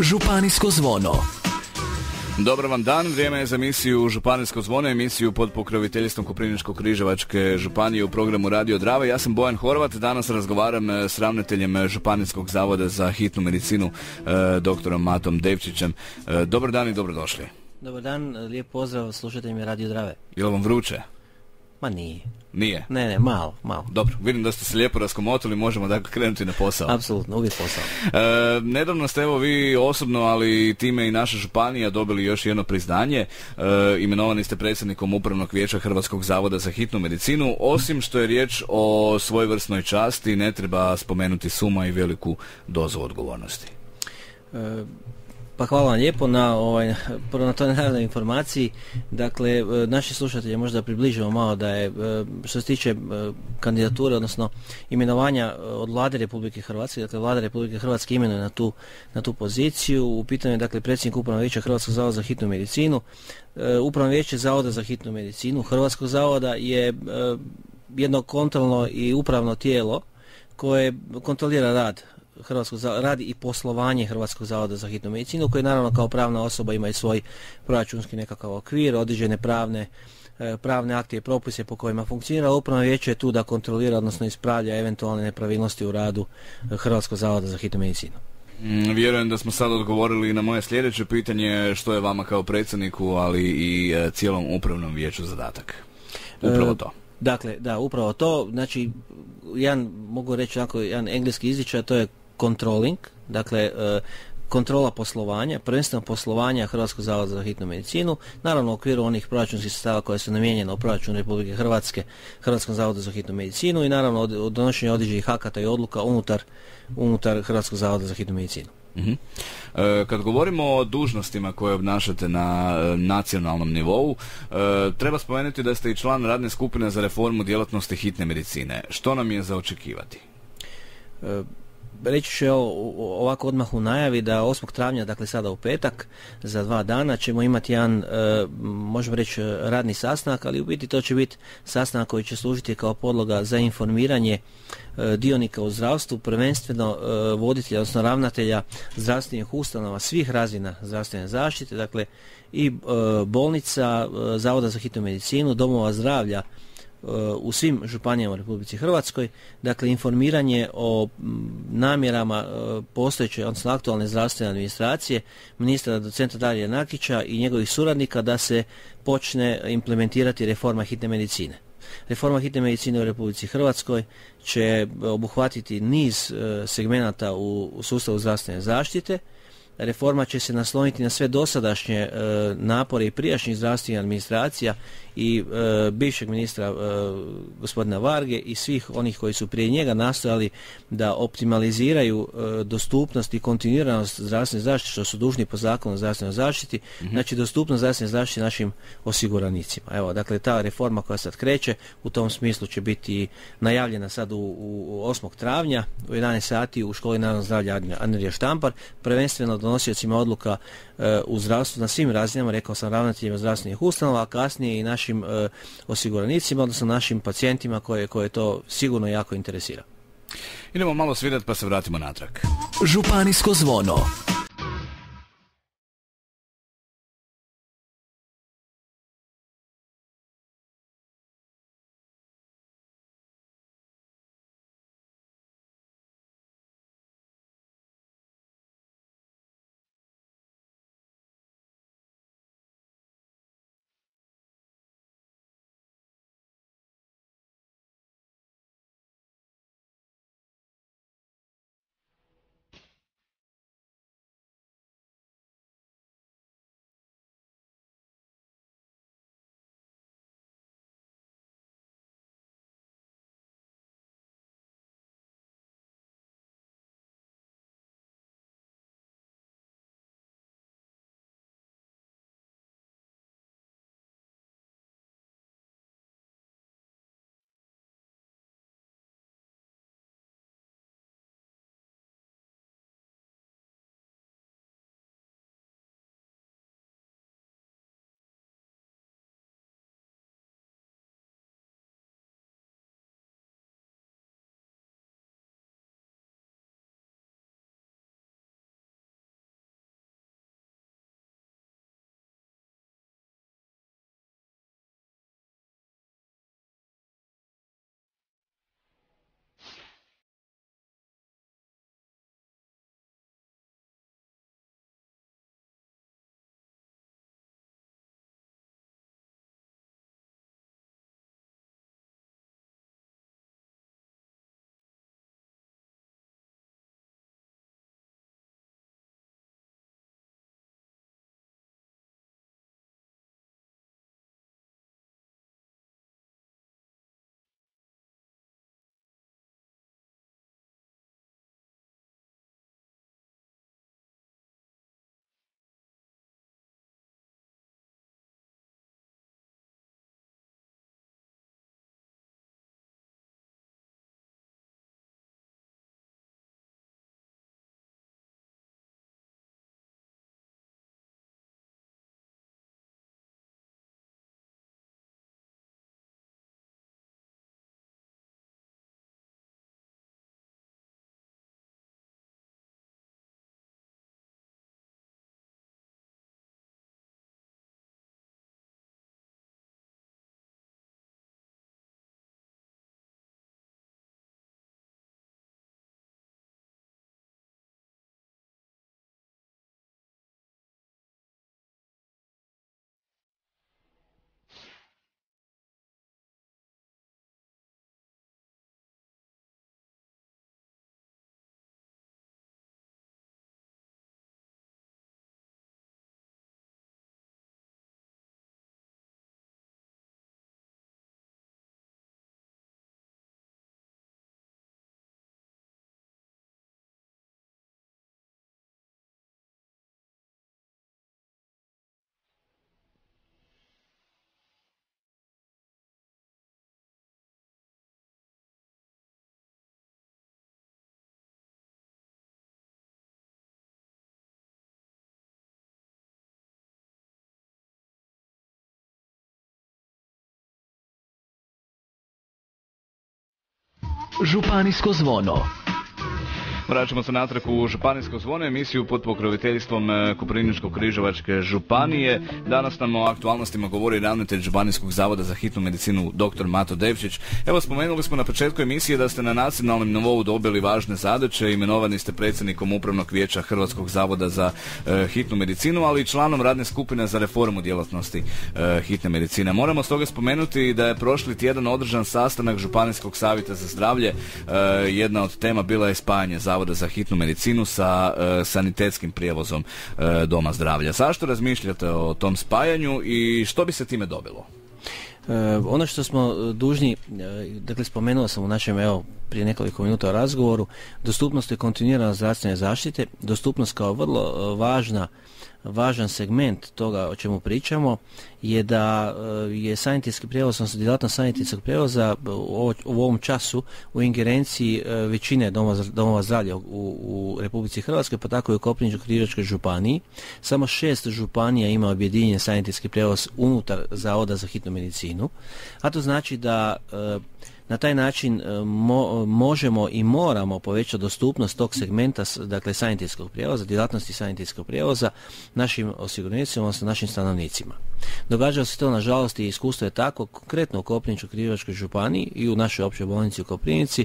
Županijsko zvono. Dobar vam dan, vrijeme je za emisiju Županijsko zvono, emisiju pod pokroviteljstvom Koprivničko-Križevačke županije u programu Radio Drava. Ja sam Bojan Horvat, danas razgovaram e, s ravnateljem e, Županijskog zavoda za hitnu medicinu, e, doktorom Matom Devčićem. Dobar dan i dobrodošli. Dobar dan, lijep pozdrav slušateljima Radio Drave. Jel vam vruće? Ma nije. Nije? Ne, ne, malo, malo. Dobro, vidim da ste se lijepo raskomotili, možemo dakle krenuti na posao. Apsolutno, uvijek posao. E, nedavno ste evo vi osobno, ali time i naša županija dobili još jedno priznanje. E, imenovani ste predsjednikom Upravnog vijeća Hrvatskog zavoda za hitnu medicinu. Osim što je riječ o svojvrsnoj časti, ne treba spomenuti suma i veliku dozu odgovornosti. E, pa hvala vam lijepo na, ovaj, na toj naravnoj informaciji. Dakle, e, naši slušatelji možda približimo malo da je e, što se tiče e, kandidature, odnosno imenovanja od vlade Republike Hrvatske, dakle vlada Republike Hrvatske imenuje na tu, na tu poziciju. U pitanju je dakle predsjednik upravnog vijeća Hrvatskog zavoda za hitnu medicinu. Upravno vijeće Zavoda za hitnu medicinu Hrvatskog zavoda je jedno kontrolno i upravno tijelo koje kontrolira rad Hrvatskog radi i poslovanje Hrvatskog zavoda za hitnu medicinu koji naravno kao pravna osoba ima i svoj proračunski nekakav okvir, određene pravne e, pravne akte i propise po kojima funkcionira. Upravno vijeće je tu da kontrolira, odnosno ispravlja eventualne nepravilnosti u radu e, Hrvatskog zavoda za hitnu medicinu. Mm, vjerujem da smo sad odgovorili na moje sljedeće pitanje što je vama kao predsjedniku, ali i e, cijelom upravnom vijeću zadatak. Upravo to. Dakle, da, upravo to. Znači, jedan, mogu reći onako, jedan engleski izričaj, to je controlling, dakle e, kontrola poslovanja, prvenstveno poslovanja Hrvatskog zavoda za hitnu medicinu, naravno u okviru onih proračunskih sredstava koje su namijenjene u proračunu Republike Hrvatske, Hrvatskom zavodu za hitnu medicinu i naravno od, donošenja određenih akata i odluka unutar, unutar Hrvatskog zavoda za hitnu medicinu. Mhm. E, kad govorimo o dužnostima koje obnašate na e, nacionalnom nivou, treba spomenuti da ste i član radne skupine za reformu djelatnosti hitne medicine. Što nam je za očekivati? reći ću ovako odmah u najavi da 8. travnja, dakle sada u petak, za dva dana ćemo imati jedan, e, možemo reći, radni sastanak, ali u biti to će biti sastanak koji će služiti kao podloga za informiranje e, dionika u zdravstvu, prvenstveno e, voditelja, odnosno ravnatelja zdravstvenih ustanova svih razina zdravstvene zaštite, dakle i bolnica, Zavoda za hitnu medicinu, domova zdravlja, u svim županijama u Republici Hrvatskoj. Dakle, informiranje o namjerama e, postojeće, odnosno aktualne zdravstvene administracije, ministra docenta Darija Nakića i njegovih suradnika da se počne implementirati reforma hitne medicine. Reforma hitne medicine u Republici Hrvatskoj će obuhvatiti niz e, segmenata u sustavu zdravstvene zaštite, Reforma će se nasloniti na sve dosadašnje e, napore i prijašnjih zdravstvenih administracija i e, bivšeg ministra e, gospodina Varge i svih onih koji su prije njega nastojali da optimaliziraju e, dostupnost i kontinuiranost zdravstvene zaštite što su dužni po zakonu o zdravstvenoj zaštiti, mhm. znači dostupnost zdravstvene zaštite našim osiguranicima. Evo, dakle ta reforma koja sad kreće u tom smislu će biti najavljena sad u, 8. travnja u 11 sati u školi narodnog zdravlja Andrija Štampar, prvenstveno donosiocima odluka u zdravstvu na svim razinama, rekao sam ravnateljima zdravstvenih ustanova, a kasnije i naš našim e, osiguranicima, odnosno našim pacijentima koje, koje to sigurno jako interesira. Idemo malo svirati pa se vratimo natrag. Županijsko zvono Županijsko zvono Vraćamo se natrag u Županijsko zvonu emisiju pod pokroviteljstvom e, Koprivničko-Križevačke županije. Danas nam o aktualnostima govori ravnatelj Županijskog zavoda za hitnu medicinu dr. Mato Devčić. Evo spomenuli smo na početku emisije da ste na nacionalnom nivou dobili važne zadaće, imenovani ste predsjednikom Upravnog vijeća Hrvatskog zavoda za e, hitnu medicinu, ali i članom radne skupine za reformu djelatnosti e, hitne medicine. Moramo stoga spomenuti da je prošli tjedan održan sastanak Županijskog savjeta za zdravlje. jedna od tema bila je spajanje zavoda Zavoda za hitnu medicinu sa e, sanitetskim prijevozom e, Doma zdravlja. Zašto razmišljate o tom spajanju i što bi se time dobilo? E, ono što smo dužni, dakle spomenuo sam u našem evo prije nekoliko minuta o razgovoru, dostupnost je kontinuirana zdravstvene zaštite, dostupnost kao vrlo važna važan segment toga o čemu pričamo je da e, je sanitetski prijevoz, odnosno djelatnost sanitetskog prijevoza u ovom času u ingerenciji e, većine domova zdravlja u, u Republici Hrvatskoj, pa tako i u Koprivničko-križačkoj županiji. Samo šest županija ima objedinjen sanitetski prijevoz unutar Zavoda za hitnu medicinu, a to znači da e, na taj način e, možemo i moramo povećati dostupnost tog segmenta dakle sanitetskog prijevoza, djelatnosti sanitetskog prijevoza našim osiguranicima, odnosno našim stanovnicima. Događa se to nažalost i iskustvo je tako, konkretno u u krivačkoj županiji i u našoj općoj bolnici u Koprivnici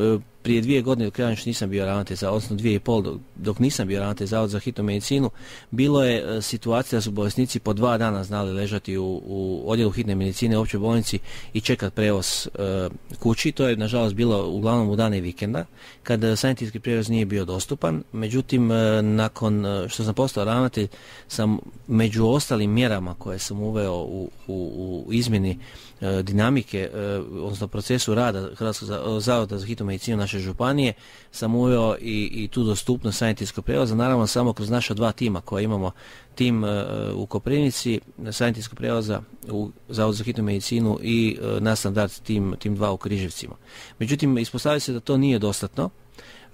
e, prije dvije godine dok ja još nisam bio ravnatelj za, odnosno dvije i pol dok, nisam bio ravnatelj zavod za hitnu medicinu, bilo je e, situacija da su bolesnici po dva dana znali ležati u, u odjelu hitne medicine u općoj bolnici i čekat prevoz e, kući. To je nažalost bilo uglavnom u dane vikenda kada e, sanitetski prijevoz nije bio dostupan. Međutim, nakon što sam postao ravnatelj sam među ostalim mjerama koje sam uveo u, u, u izmjeni E, dinamike, e, odnosno procesu rada Hrvatskog zavoda za hitnu medicinu naše županije, sam uveo i, i tu dostupnost sanitetskog prijevoza, naravno samo kroz naša dva tima koja imamo tim e, u Koprivnici, sanitetskog prijevoza u Zavodu za hitnu medicinu i na standard tim, tim dva u Križevcima. Međutim, ispostavlja se da to nije dostatno,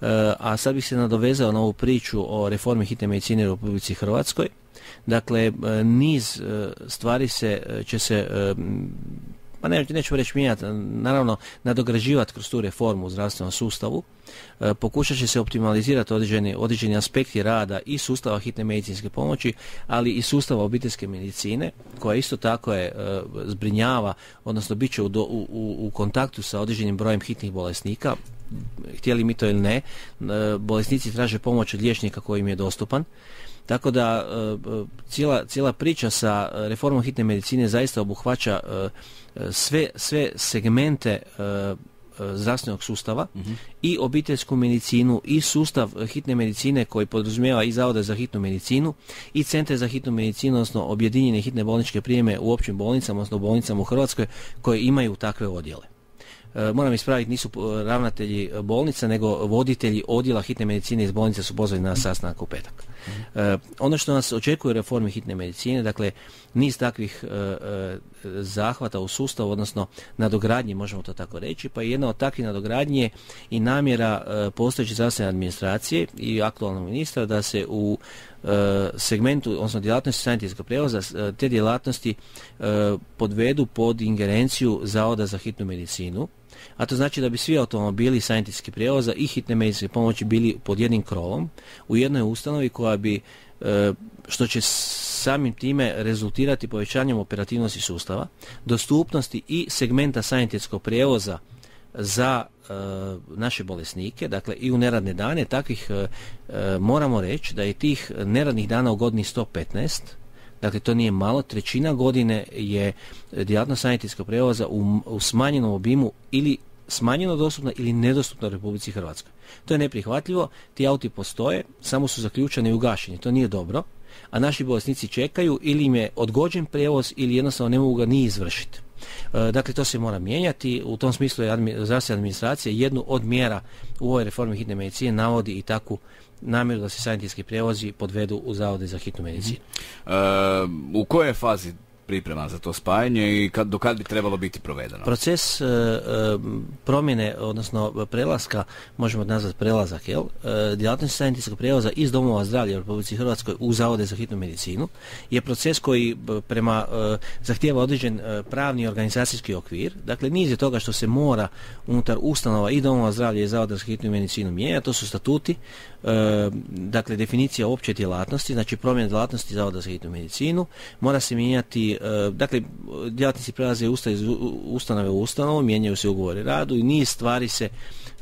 Eh, a sad bih se nadovezao na ovu priču o reformi hitne medicine u Republici Hrvatskoj. Dakle, eh, niz eh, stvari se, će se ma pa ne, reći mijenjati, naravno nadograđivati kroz tu reformu u zdravstvenom sustavu, e, pokušat će se optimalizirati određeni, određeni aspekti rada i sustava hitne medicinske pomoći, ali i sustava obiteljske medicine, koja isto tako je e, zbrinjava, odnosno bit će u, u, u kontaktu sa određenim brojem hitnih bolesnika, htjeli mi to ili ne, e, bolesnici traže pomoć od liječnika koji im je dostupan tako da e, cijela, cijela priča sa reformom hitne medicine zaista obuhvaća e, sve, sve segmente e, zdravstvenog sustava mhm. i obiteljsku medicinu i sustav hitne medicine koji podrazumijeva i zavode za hitnu medicinu i centre za hitnu medicinu, odnosno objedinjene hitne bolničke prijeme u općim bolnicama, odnosno bolnicama u Hrvatskoj koje imaju takve odjele. moram ispraviti, nisu ravnatelji bolnica, nego voditelji odjela hitne medicine iz bolnice su pozvani na sastanak u petak. E, ono što nas očekuje u reformi hitne medicine, dakle niz takvih e, e, zahvata u sustavu, odnosno nadogradnje možemo to tako reći, pa jedna od takvih nadogradnje i namjera e, postojeće zdravstvene administracije i aktualnog ministra da se u Eh, segmentu, odnosno djelatnosti sanitetskog prijevoza, eh, te djelatnosti eh, podvedu pod ingerenciju Zavoda za hitnu medicinu, a to znači da bi svi automobili sanitijskih prijevoza i hitne medicinske pomoći bili pod jednim krovom u jednoj ustanovi koja bi, što će samim time rezultirati povećanjem operativnosti sustava, dostupnosti i segmenta sanitetskog prijevoza za e, naše bolesnike, dakle i u neradne dane, takvih e, e, moramo reći da je tih neradnih dana u godini 115, dakle to nije malo, trećina godine je djelatnost sanitetskog prevoza u, smanjenom obimu ili smanjeno dostupno ili nedostupna u Republici Hrvatskoj. To je neprihvatljivo, ti auti postoje, samo su zaključani i ugašeni, to nije dobro, a naši bolesnici čekaju ili im je odgođen prijevoz ili jednostavno ne mogu ga ni izvršiti. E, dakle, to se mora mijenjati. U tom smislu je zdravstvena administracija jednu od mjera u ovoj reformi hitne medicine navodi i takvu namjeru da se sanitijski prijevozi podvedu u zavode za hitnu medicinu. Mhm. E, u kojoj fazi priprema za to spajanje i kad, do kad bi trebalo biti provedeno? Proces e, e, promjene, odnosno prelaska, možemo nazvati prelazak, jel? E, djelatnosti sanitetskog prijevoza iz domova zdravlja u Republici Hrvatskoj u zavode za hitnu medicinu je proces koji prema e, zahtijeva određen pravni organizacijski okvir. Dakle, niz je toga što se mora unutar ustanova i domova zdravlja i zavoda za hitnu medicinu mijenja, to su statuti, dakle definicija opće djelatnosti, znači promjena djelatnosti zavoda za hitnu medicinu, mora se mijenjati E, dakle, djelatnici prelaze usta iz ustanove u ustanovu, mijenjaju se ugovori radu i niz stvari se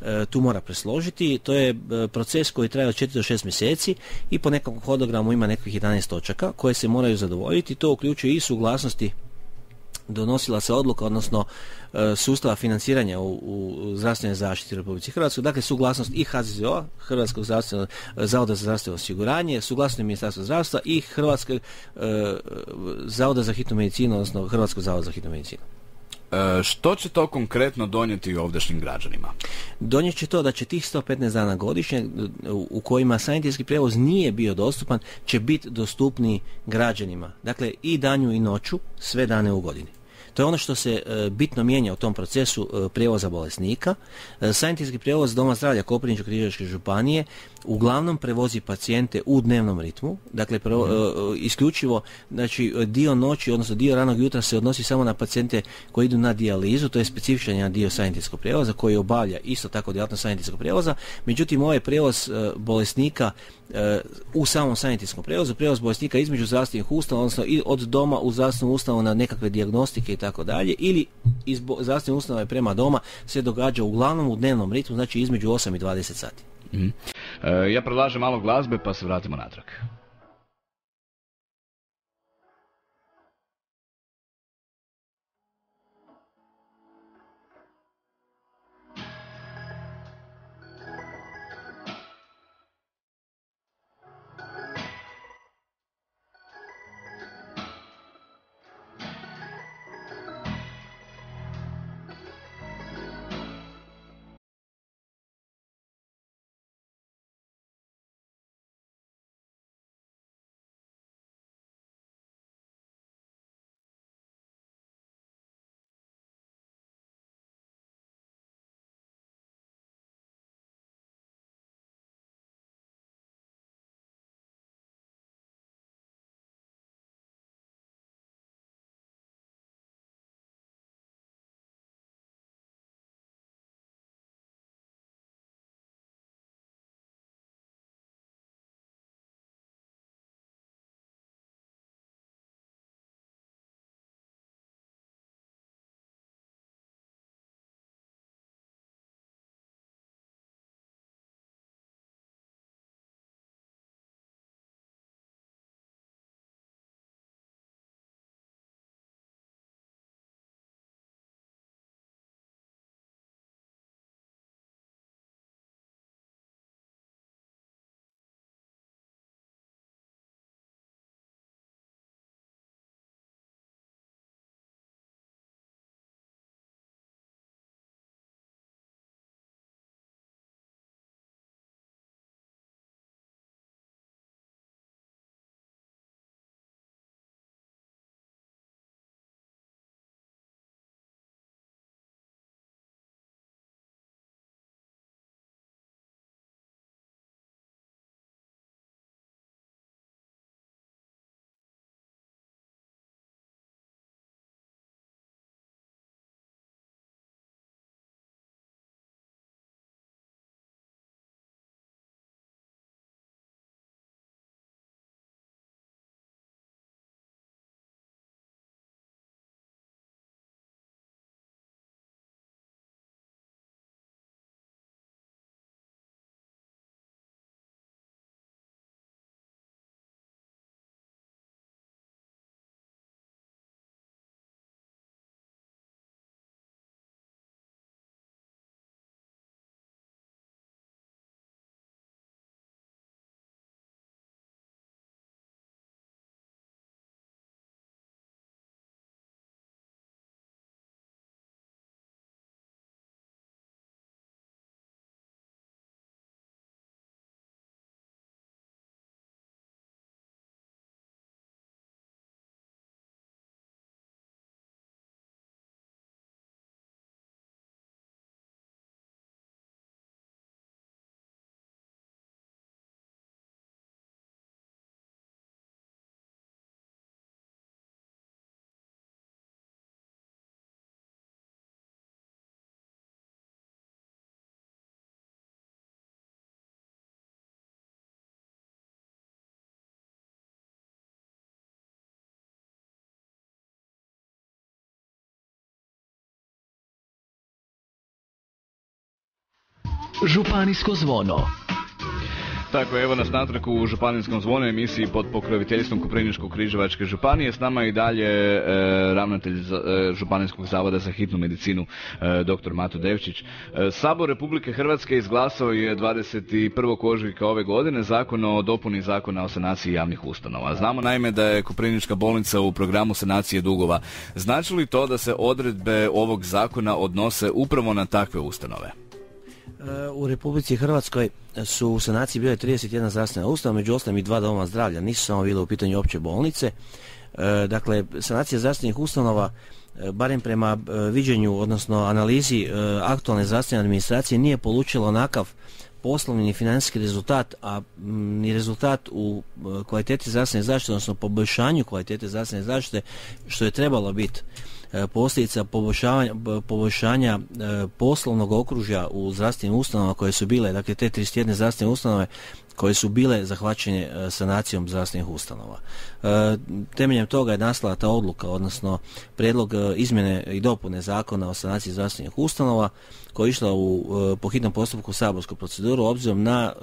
e, tu mora presložiti. To je e, proces koji traje od 4 do 6 mjeseci i po nekom hodogramu ima nekih 11 točaka koje se moraju zadovoljiti. To uključuje i suglasnosti donosila se odluka, odnosno e, sustava financiranja u, u zdravstvenoj zaštiti u Republici Dakle, suglasnost i HZZO, Hrvatskog zdravstvenog e, zavoda za zdravstveno osiguranje, suglasno Ministarstva zdravstva i Hrvatskog e, zavoda za hitnu medicinu, odnosno Hrvatskog zavoda za hitnu medicinu. što će to konkretno donijeti ovdašnjim građanima? Donijet će to da će tih 115 dana godišnje u kojima sanitijski prijevoz nije bio dostupan, će biti dostupni građanima. Dakle, i danju i noću, sve dane u godini. To je ono što se e, bitno mijenja u tom procesu e, prijevoza bolesnika. E, sanitetski prijevoz Doma zdravlja koprinčko križevačke županije uglavnom prevozi pacijente u dnevnom ritmu, dakle mhm. e, e, isključivo znači dio noći, odnosno dio ranog jutra se odnosi samo na pacijente koji idu na dijalizu, to je specifičan dio sanitetskog prijevoza koji obavlja isto tako djelatnost sanitetskog prijevoza, međutim ovaj prijevoz e, bolesnika u samom sanitetskom prijevozu, prijevoz bolesnika između zdravstvenih ustanova, odnosno od doma u zdravstvenu ustanovu na nekakve dijagnostike i tako dalje, ili iz zdravstvene ustanove prema doma se događa uglavnom u dnevnom ritmu, znači između 8 i 20 sati. Mm. E, ja predlažem malo glazbe pa se vratimo natrag. Županijsko zvono. Tako, evo nas natrag u Županijskom zvonu emisiji pod pokroviteljstvom Koprivničko-Križevačke županije. S nama i dalje e, ravnatelj e, Županijskog zavoda za hitnu medicinu, e, dr. Mato Devčić. E, Sabor Republike Hrvatske izglasao je 21. ožujka ove godine zakon o dopuni zakona o sanaciji javnih ustanova. Znamo naime da je Koprivnička bolnica u programu sanacije dugova. Znači li to da se odredbe ovog zakona odnose upravo na takve ustanove? E, u Republici Hrvatskoj su u sanaciji bile 31 zdravstvena ustava, među ostalim i dva doma zdravlja, nisu samo bile u pitanju opće bolnice. E, dakle, sanacija zdravstvenih ustanova e, barem prema viđenju, odnosno analizi aktualne zdravstvene administracije nije polučila onakav poslovni i financijski rezultat, a ni rezultat u kvaliteti zdravstvene zaštite, odnosno poboljšanju kvalitete zdravstvene zaštite, što je trebalo biti. E, posljedica poboljšanja, poboljšanja e, poslovnog okružja u zdravstvenim ustanovama koje su bile, dakle te 31 zdravstvene ustanove koje su bile zahvaćene e, sanacijom zdravstvenih ustanova. Temeljem toga je nastala ta odluka, odnosno prijedlog izmjene i dopune zakona o sanaciji zdravstvenih ustanova koja je išla u, po hitnom postupku saborsku proceduru obzirom na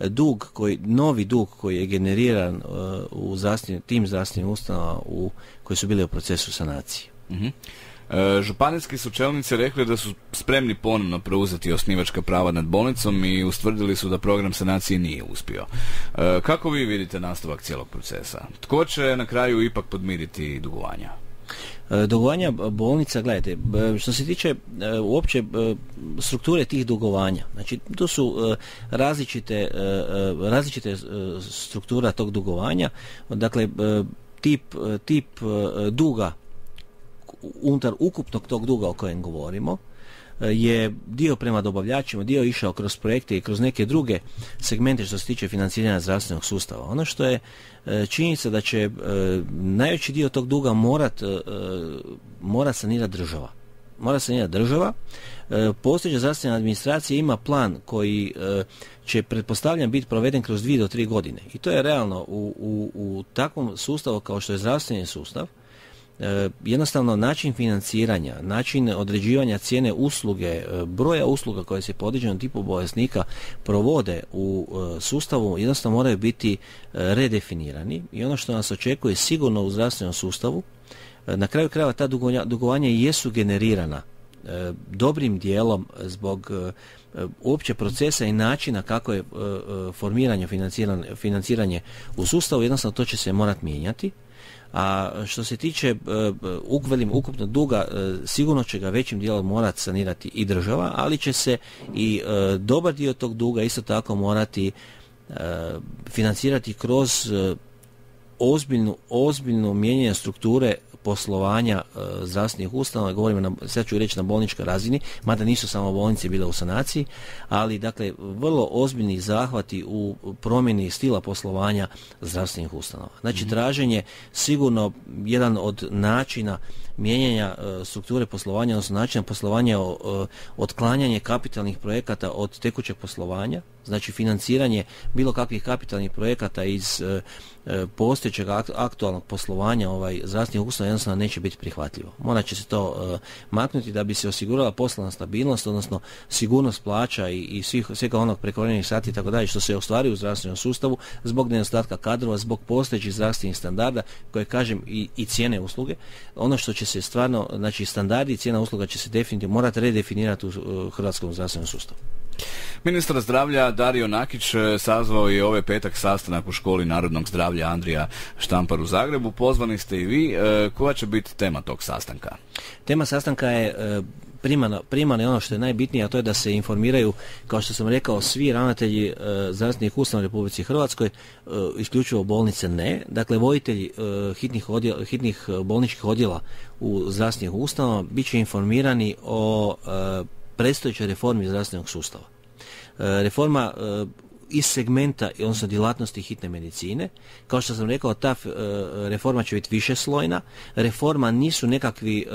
dug koji, novi dug koji je generiran uh, u tim zdravstvenim ustanova u, koji su bili u procesu sanacije. Uh mhm. -huh. E, županijski su čelnici rekli da su spremni ponovno preuzeti osnivačka prava nad bolnicom i ustvrdili su da program sanacije nije uspio. E, kako vi vidite nastavak cijelog procesa? Tko će na kraju ipak podmiriti dugovanja? E, dugovanja bolnica, gledajte, što se tiče e, uopće strukture tih dugovanja, znači to su e, različite, različite struktura tog dugovanja, dakle tip, tip duga unutar ukupnog tog duga o kojem govorimo, E, je dio prema dobavljačima, dio išao kroz projekte i kroz neke druge segmente što se tiče financiranja zdravstvenog sustava. Ono što je e, činjenica da će e, najveći dio tog duga morat, mora sanirati država mora sanirati država. Postojeća zdravstvena administracija ima plan koji će pretpostavljam biti proveden kroz dvije do tri godine. I to je realno u, u, u takvom sustavu kao što je zdravstveni sustav E, jednostavno način financiranja, način određivanja cijene usluge, e, broja usluga koje se po tipu bolesnika provode u e, sustavu jednostavno moraju biti redefinirani i ono što nas očekuje sigurno u zdravstvenom sustavu, na kraju krajeva ta dugovanja jesu generirana dobrim dijelom zbog uopće procesa i načina kako je formiranje financiranje u sustavu, jednostavno to će se morati mijenjati a što se tiče e, ukvelim ukupnog duga, e, sigurno će ga većim dijelom morati sanirati i država, ali će se i e, dobar dio tog duga isto tako morati financirati kroz ozbiljnu, ozbiljno mijenjanje strukture poslovanja e, zdravstvenih ustanova, govorimo na, sad ću reći na bolničkoj razini, mada nisu samo bolnice bile u sanaciji, ali dakle vrlo ozbiljni zahvati u promjeni stila poslovanja zdravstvenih ustanova. Znači mhm. traženje sigurno jedan od načina mijenjanja e, strukture poslovanja, odnosno načina poslovanja, e, otklanjanje kapitalnih projekata od tekućeg poslovanja, znači financiranje bilo kakvih kapitalnih projekata iz e, postojećeg aktualnog poslovanja ovaj, zdravstvenih ustava jednostavno neće biti prihvatljivo. Morat će se to maknuti da bi se osigurala poslovna stabilnost, odnosno sigurnost plaća i, svih, svega onog prekorenih sati i tako dalje što se ostvari u zdravstvenom sustavu zbog nedostatka kadrova, zbog postojećih zdravstvenih standarda koje kažem i, i cijene usluge. Ono što će se stvarno, znači standardi i cijena usluga će se definitivno morati redefinirati u e, hrvatskom zdravstvenom sustavu. Ministar zdravlja Dario Nakić e, sazvao je ovaj petak sastanak u školi Narodnog zdravlja Andrija Štampar u Zagrebu. Pozvani ste i vi. E, koja će biti tema tog sastanka? Tema sastanka je primano je ono što je najbitnije, a to je da se informiraju, kao što sam rekao, svi ravnatelji zdravstvenih ustanova u Republici Hrvatskoj, isključivo bolnice ne, dakle vojitelji hitnih, odjela, hitnih bolničkih odjela u zdravstvenih ustanova bit će informirani o e, predstojećoj reformi zdravstvenog sustava. E, reforma e, iz segmenta, odnosno djelatnosti hitne medicine. Kao što sam rekao, ta reforma će biti više slojna. Reforma nisu nekakvi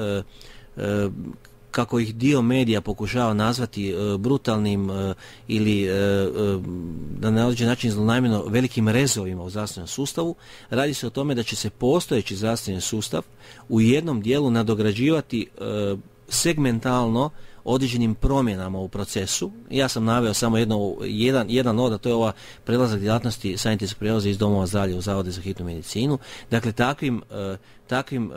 kako ih dio medija pokušava nazvati e, brutalnim e, ili e, na određeni način zlonamjerno velikim rezovima u zdravstvenom sustavu, radi se o tome da će se postojeći zdravstveni sustav u jednom dijelu nadograđivati segmentalno određenim promjenama u procesu. Ja sam naveo samo jedno, jedan, jedan od, a to je ova prelazak djelatnosti sanitetskog prijevoza iz domova zdravlja u zavode za hitnu medicinu. Dakle, takvim, takvim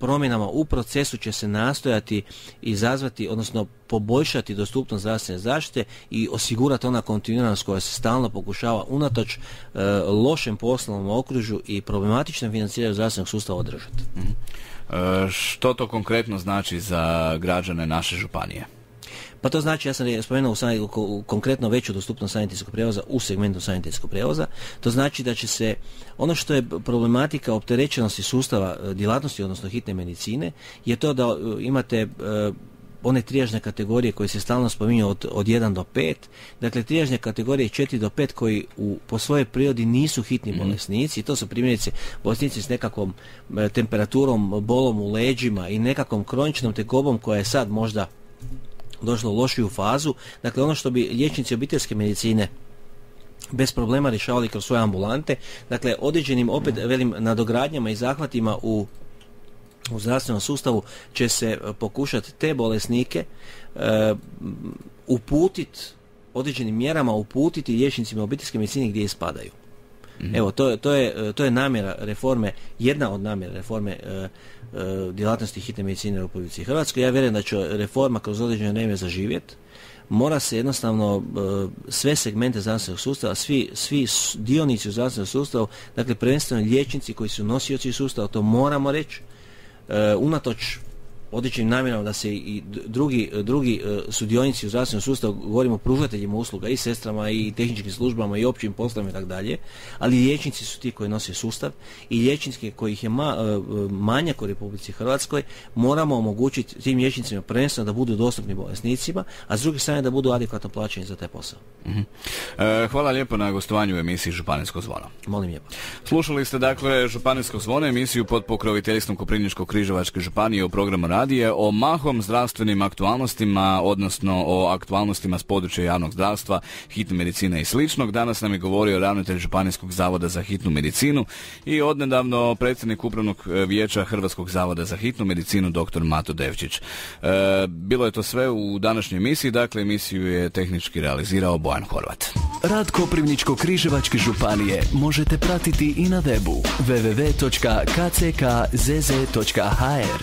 promjenama u procesu će se nastojati izazvati, odnosno poboljšati dostupnost zdravstvene zaštite i osigurati ona kontinuiranost koja se stalno pokušava unatoč e, lošem poslovnom okružju i problematičnom financiranju zdravstvenog sustava održati. Mm što to konkretno znači za građane naše županije? Pa to znači, ja sam spomenuo u konkretno veću dostupnost sanitetskog prijevoza u segmentu sanitetskog prijevoza. To znači da će se ono što je problematika opterećenosti sustava e, djelatnosti, odnosno hitne medicine, je to da e, imate e, one trijažne kategorije koje se stalno spominju od, od 1 do 5, dakle trijažne kategorije 4 do 5 koji u, po svojoj prirodi nisu hitni mhm. bolesnici, to su primjerice bolesnici s nekakvom temperaturom, bolom u leđima i nekakvom kroničnom tegobom koja je sad možda došlo u lošiju fazu. Dakle, ono što bi liječnici obiteljske medicine bez problema rješavali kroz svoje ambulante. Dakle, određenim opet mhm. velim nadogradnjama i zahvatima u u zdravstvenom sustavu će se e, pokušati te bolesnike e, uputiti, određenim mjerama uputiti liječnicima obiteljske medicine gdje ispadaju. Mhm. Evo, to, to, je, to je namjera reforme, jedna od namjera reforme e, e, djelatnosti hitne medicine u Republici Hrvatskoj. Ja vjerujem da će reforma kroz određeno vrijeme zaživjeti. Mora se jednostavno e, sve segmente zdravstvenog sustava, svi, svi dionici u zdravstvenom sustavu, dakle prvenstveno liječnici koji su nosioci sustava, to moramo reći, unatoč odličnim namjerom da se i drugi, drugi e, sudionici u zdravstvenom sustavu, govorimo o pružateljima usluga i sestrama i tehničkim službama i općim poslovima i tako dalje, ali liječnici su ti koji nose sustav i liječnici kojih je ma, e, manjak u Republici Hrvatskoj moramo omogućiti tim liječnicima prvenstveno da budu dostupni bolesnicima, a s druge strane da budu adekvatno plaćeni za taj posao. Mhm. E, hvala lijepo na gostovanju emisiji Županijskog zvona. Molim lijepo. Slušali ste dakle Županijskog zvona, emisiju pod pokroviteljstvom Koprivničko-Križevačke županije u programu je o mahom zdravstvenim aktualnostima, odnosno o aktualnostima s područja javnog zdravstva, hitne medicine i sličnog. Danas nam je govorio ravnatelj Županijskog zavoda za hitnu medicinu i odnedavno predsjednik Upravnog e, vijeća Hrvatskog zavoda za hitnu medicinu, dr. Mato Devčić. E, bilo je to sve u današnjoj emisiji, dakle emisiju je tehnički realizirao Bojan Horvat. Rad Koprivničko-Križevačke županije možete pratiti i na webu www.kckzz.hr